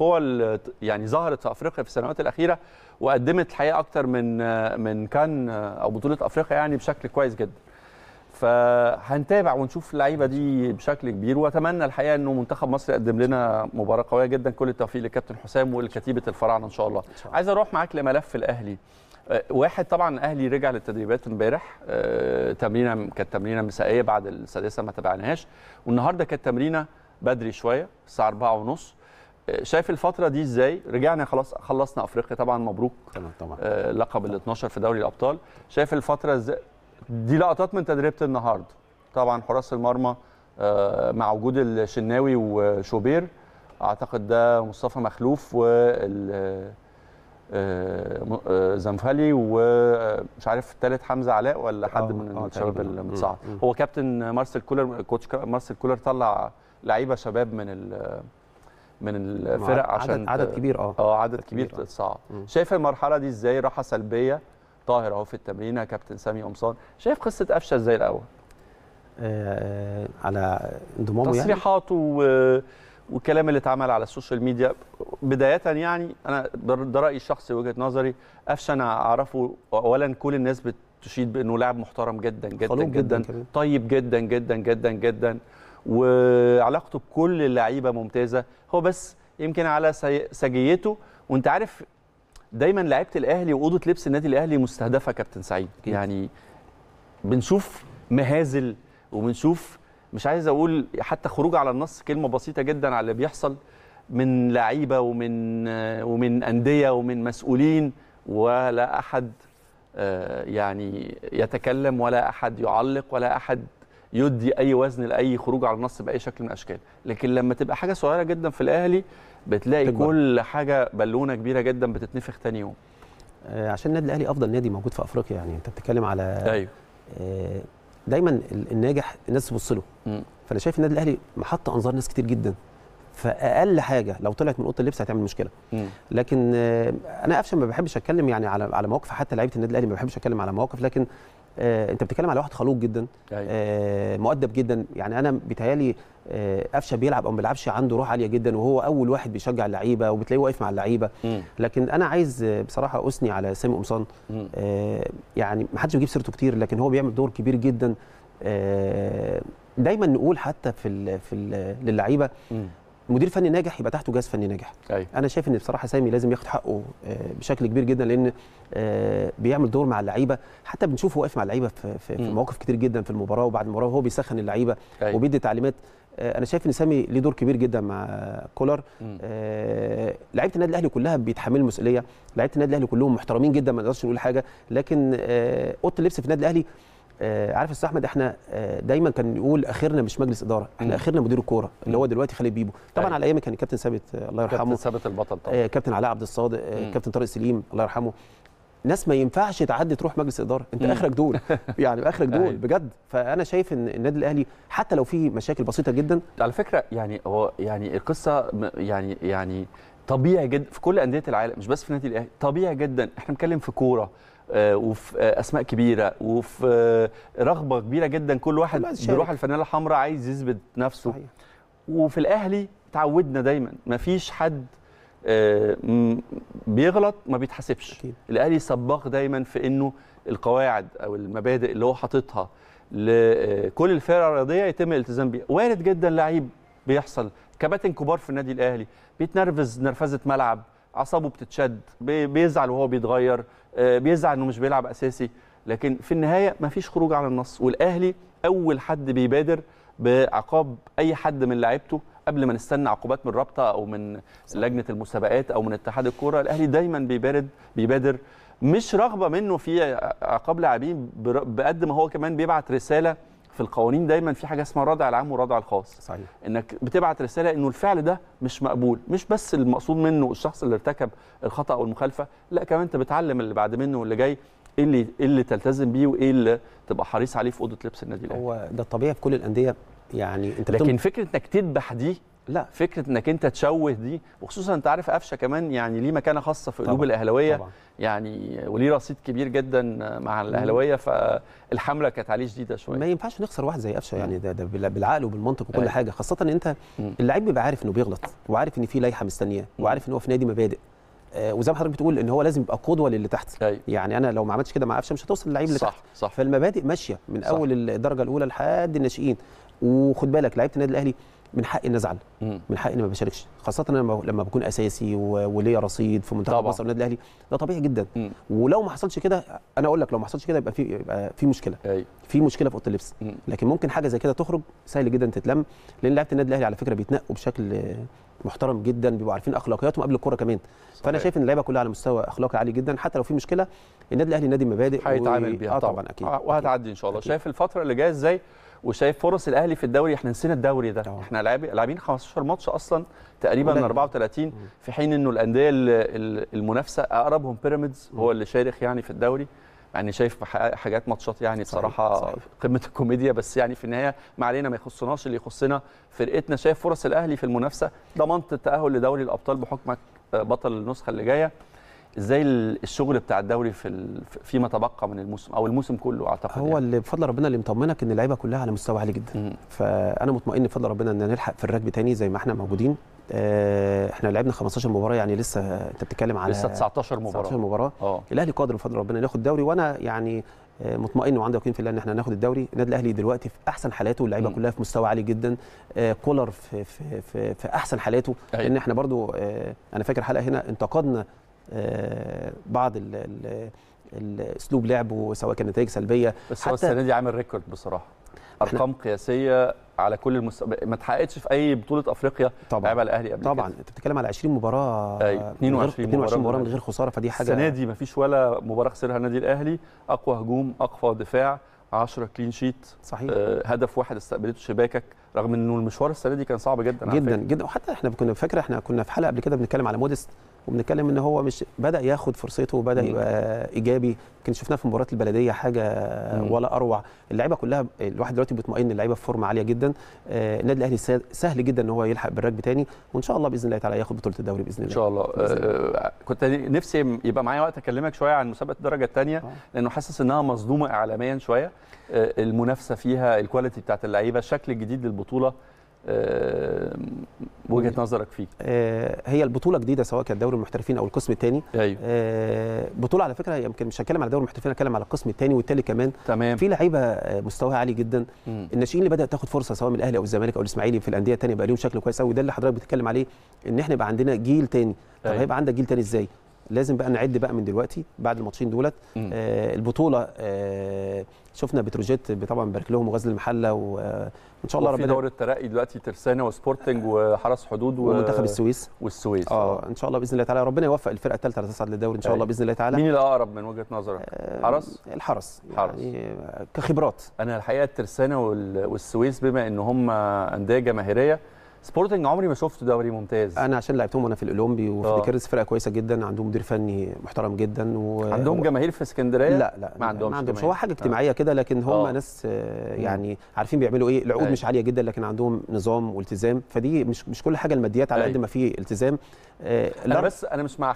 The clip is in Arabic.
طول يعني ظهرت في افريقيا في السنوات الاخيره وقدمت الحقيقه اكتر من من كان او بطوله افريقيا يعني بشكل كويس جدا فهنتابع ونشوف اللعيبه دي بشكل كبير واتمنى الحقيقه انه منتخب مصر يقدم لنا مباراه قويه جدا كل التوفيق للكابتن حسام ولكتيبه الفراعنه ان شاء الله عايز اروح معاك لملف الاهلي أه، واحد طبعا الاهلي رجع للتدريبات امبارح أه، تمرينه كانت تمرينه مسائيه بعد السادسه ما تابعناهاش والنهارده كانت تمرينه بدري شويه الساعه 4:30 شايف الفتره دي ازاي رجعنا خلاص خلصنا افريقيا طبعا مبروك تمام طبعا آه، لقب ال 12 في دوري الابطال شايف الفتره ازاي دي لقطات من تدريبه النهارده طبعا حراس المرمى آه، مع وجود الشناوي وشوبير اعتقد ده مصطفى مخلوف و آه، زنفالي ومش عارف الثالث حمزه علاء ولا حد من الشباب المتصاعد هو كابتن مارسيل كولر كوتش مارسيل كولر طلع لعيبه شباب من من الفرق عشان عدد, عدد كبير اه اه عدد كبير, كبير آه. صعب شايف المرحله دي ازاي راحه سلبيه طاهر اهو في التمرين كابتن سامي قمصان شايف قصه قفشه ازاي الاول آه، آه، على انضمامه يعني تصريحاته و... والكلام اللي اتعمل على السوشيال ميديا بدايه يعني انا ده رايي الشخصي وجهه نظري قفشه انا اعرفه اولا كل الناس بتشيد بانه لاعب محترم جدا جدا جدا, جدا, جدا طيب جدا جدا جدا جدا وعلاقته بكل اللعيبه ممتازه هو بس يمكن على سجيته وانت عارف دايما لعيبه الاهلي واوضه لبس النادي الاهلي مستهدفه كابتن سعيد يعني بنشوف مهازل وبنشوف مش عايز اقول حتى خروج على النص كلمه بسيطه جدا على اللي بيحصل من لعيبه ومن ومن انديه ومن مسؤولين ولا احد آه، يعني يتكلم ولا احد يعلق ولا احد يدي اي وزن لاي خروج على النص باي شكل من الاشكال لكن لما تبقى حاجه صغيره جدا في الاهلي بتلاقي تجمع. كل حاجه بالونه كبيره جدا بتتنفخ تاني يوم آه، عشان النادي الاهلي افضل نادي موجود في افريقيا يعني انت بتتكلم على ايوه آه، دايما الناجح الناس تبص له فانا شايف النادي الاهلي محط انظار ناس كتير جدا فاقل حاجه لو طلعت من اوضه اللبس هتعمل مشكله لكن آه، انا قفشه ما بحبش اتكلم يعني على على مواقف حتى لعيبه النادي الاهلي ما بحبش اتكلم على مواقف لكن آه انت بتتكلم على واحد خلوق جدا أيوة. آه مؤدب جدا يعني انا بيتهيالي آه قفشه بيلعب او ما بيلعبش عنده روح عاليه جدا وهو اول واحد بيشجع اللعيبه وبتلاقيه واقف مع اللعيبه لكن انا عايز بصراحه اثني على سامي قمصان آه يعني ما حدش بيجيب سيرته كتير لكن هو بيعمل دور كبير جدا آه دايما نقول حتى في الـ في للعيبه مدير فني ناجح يبقى تحته جهاز فني ناجح أيوة. انا شايف ان بصراحه سامي لازم ياخد حقه آه، بشكل كبير جدا لان آه، بيعمل دور مع اللعيبه حتى بنشوفه واقف مع اللعيبه في, م. مواقف كتير جدا في المباراه وبعد المباراه وهو بيسخن اللعيبه أيوه. وبيدي تعليمات آه، انا شايف ان سامي ليه دور كبير جدا مع كولر لعيبه النادي الاهلي كلها بيتحملوا المسؤوليه لعيبه النادي الاهلي كلهم محترمين جدا ما نقدرش نقول حاجه لكن اوضه اللبس في النادي الاهلي آه، عارف استاذ احمد احنا آه، دايما كان نقول اخرنا مش مجلس اداره احنا اخرنا مدير الكوره اللي هو دلوقتي خالد بيبو طبعا أيوه. على ايام كان الكابتن ثابت آه، الله يرحمه كابتن ثابت البطل طبعا كابتن علاء عبد الصادق كابتن طارق سليم الله يرحمه ناس ما ينفعش تعدي تروح مجلس اداره انت اخرك دول يعني اخرك دول أيوه. بجد فانا شايف ان النادي الاهلي حتى لو فيه مشاكل بسيطه جدا على فكره يعني هو يعني القصه يعني يعني طبيعي جدا في كل انديه العالم مش بس في النادي الاهلي طبيعي جدا احنا بنتكلم في كوره آه، وفي آه، اسماء كبيره وفي آه، رغبه كبيره جدا كل واحد بيروح الفانيله الحمراء عايز يثبت نفسه صحيح. وفي الاهلي تعودنا دايما مفيش حد بيغلط ما بيتحاسبش أكيد. الاهلي صباغ دايما في انه القواعد او المبادئ اللي هو حاططها لكل الفرق الرياضيه يتم الالتزام بيها وارد جدا لعيب بيحصل كباتن كبار في النادي الاهلي بيتنرفز نرفزه ملعب اعصابه بتتشد بيزعل وهو بيتغير آه، بيزعل انه مش بيلعب اساسي لكن في النهايه ما فيش خروج على النص والاهلي اول حد بيبادر بعقاب اي حد من لعيبته قبل ما نستنى عقوبات من الرابطه او من لجنه المسابقات او من اتحاد الكوره الاهلي دايما بيبارد بيبادر مش رغبه منه في عقاب لاعبين بقد ما هو كمان بيبعت رساله في القوانين دايما في حاجه اسمها الردع العام والردع الخاص صحيح انك بتبعت رساله انه الفعل ده مش مقبول مش بس المقصود منه الشخص اللي ارتكب الخطا او المخالفه لا كمان انت بتعلم اللي بعد منه واللي جاي ايه اللي ايه اللي تلتزم بيه وايه اللي تبقى حريص عليه في اوضه لبس النادي الاهلي هو ده الطبيعي في كل الانديه يعني انت لكن فكره انك تذبح دي لا فكره انك انت تشوه دي وخصوصا انت عارف قفشه كمان يعني ليه مكانه خاصه في قلوب الاهلاويه يعني وليه رصيد كبير جدا مع الاهلاويه فالحمله كانت عليه شديده شويه ما ينفعش نخسر واحد زي قفشه يعني ده, ده بالعقل وبالمنطق وكل أي. أيوة. حاجه خاصه ان انت اللعيب بيبقى عارف انه بيغلط وعارف ان في لائحه مستنياه وعارف ان هو في نادي مبادئ آه، وزي ما حضرتك بتقول ان هو لازم يبقى قدوه للي تحت أيوة. يعني انا لو ما عملتش كده مع قفشه مش هتوصل للعيب اللي صح تحت صح فالمبادئ ماشيه من صح. اول الدرجه الاولى لحد الناشئين وخد بالك لعيبه النادي الاهلي من حقي اني ازعل من حقي اني ما بشاركش خاصه انا لما بكون اساسي وليا رصيد في منتخب مصر والنادي الاهلي ده طبيعي جدا مم. ولو ما حصلش كده انا اقول لك لو ما حصلش كده يبقى في يبقى في مشكله أي. في مشكله في اوضه اللبس لكن ممكن حاجه زي كده تخرج سهل جدا تتلم لان لعيبه النادي الاهلي على فكره بيتنقوا بشكل محترم جدا بيبقوا عارفين اخلاقياتهم قبل الكوره كمان صحيح. فانا شايف ان اللعيبه كلها على مستوى اخلاقي عالي جدا حتى لو في مشكله النادي الاهلي نادي مبادئ هيتعامل و... بيها آه طبعا اكيد وهتعدي ان شاء الله أكيد. شايف الفتره اللي جايه ازاي وشايف فرص الاهلي في الدوري احنا نسينا الدوري ده أوه. احنا لاعبين 15 ماتش اصلا تقريبا ولد. 34 في حين انه الانديه المنافسه اقربهم بيراميدز هو اللي شارخ يعني في الدوري يعني شايف حاجات ماتشات يعني بصراحه قمه الكوميديا بس يعني في النهايه ما علينا ما يخصناش اللي يخصنا فرقتنا شايف فرص الاهلي في المنافسه ضمنت التاهل لدوري الابطال بحكمك آه، بطل النسخه اللي جايه ازاي الشغل بتاع الدوري في فيما تبقى من الموسم او الموسم كله اعتقد هو يعني. اللي بفضل ربنا اللي مطمنك ان اللعيبه كلها على مستوى عالي جدا م. فانا مطمئن بفضل ربنا ان نلحق في الركب تاني زي ما احنا موجودين آه، احنا لعبنا 15 مباراه يعني لسه انت بتتكلم على لسه 19 مباراه 19 مباراه أوه. الاهلي قادر بفضل ربنا ناخد الدوري وانا يعني آه، مطمئن وعندي يقين في الله ان احنا هناخد الدوري النادي الاهلي دلوقتي في احسن حالاته اللعيبه كلها في مستوى عالي جدا آه، كولر في في في, في احسن حالاته لان أيوة. احنا برضو انا فاكر حلقه هنا انتقدنا آه، بعض اسلوب لعبه سواء كان نتائج سلبيه بس هو السنه دي عامل ريكورد بصراحه ارقام قياسيه على كل المس... ما اتحققتش في اي بطوله افريقيا طبعا لعبها الاهلي قبل طبعا انت بتتكلم على 20 مباراه أي. 22 غير... 22 مباراه من غير خساره فدي حاجه السنه دي ما فيش ولا مباراه خسرها النادي الاهلي اقوى هجوم اقوى دفاع 10 كلين شيت صحيح آه هدف واحد استقبلته شباكك رغم انه المشوار السنه دي كان صعب جدا جدا جدا وحتى احنا كنا فاكر احنا كنا في حلقه قبل كده بنتكلم على مودست وبنتكلم ان هو مش بدا ياخد فرصته وبدا يبقى ايجابي يمكن شفناه في مباراه البلديه حاجه مم. ولا اروع اللعيبه كلها الواحد دلوقتي بيطمئن اللعيبه في فورمه عاليه جدا آه، النادي الاهلي سهل جدا ان هو يلحق بالركب تاني وان شاء الله باذن الله تعالى ياخد بطوله الدوري باذن الله ان شاء الله, الله. آه, آه، كنت نفسي يبقى معايا وقت اكلمك شويه عن مسابقه الدرجه الثانيه آه. لانه حاسس انها مصدومه اعلاميا شويه آه المنافسه فيها الكواليتي بتاعت اللعيبه الشكل الجديد للبطوله آه، وجهه نظرك فيه آه، هي البطوله جديده سواء كانت دوري المحترفين او القسم الثاني ايوه آه، بطوله على فكره يمكن مش هتكلم على دوري المحترفين هتكلم على القسم الثاني والثالث كمان تمام في لعيبه مستواها عالي جدا مم. الناشئين اللي بدات تاخد فرصه سواء من الاهلي او الزمالك او الاسماعيلي في الانديه الثانيه بقى لهم شكل كويس قوي ده اللي حضرتك بتتكلم عليه ان احنا يبقى عندنا جيل ثاني طب أيوه. هيبقى عندك جيل ثاني ازاي لازم بقى نعد بقى من دلوقتي بعد الماتشين دولت آه البطوله آه شفنا بتروجيت طبعا بارك لهم وغزل المحله وان آه، شاء الله ربنا في دوري الترقي دلوقتي ترسانه وسبورتنج وحرس حدود و... ومنتخب السويس والسويس اه ان شاء الله باذن الله تعالى ربنا يوفق الفرقه الثالثه على تصعد للدوري ان شاء الله طيب. باذن الله تعالى مين الاقرب من وجهه نظرك آه، حرس الحرس حرس يعني آه، كخبرات انا الحقيقه الترسانه والسويس بما ان هم انديه جماهيريه سبورتنج عمري ما شفت دوري ممتاز انا عشان لعبتهم وانا في الاولمبي وفي آه. كارز فرقه كويسه جدا عندهم مدير فني محترم جدا و... عندهم جماهير في اسكندريه لا لا ما عندهمش ما عندهمش هو حاجه آه. اجتماعيه كده لكن هم أوه. ناس آه، يعني عارفين بيعملوا ايه العقود أي. أيوة. مش عاليه جدا لكن عندهم نظام والتزام فدي مش مش كل حاجه الماديات على أيوة. قد ما في التزام آه انا بس انا مش مع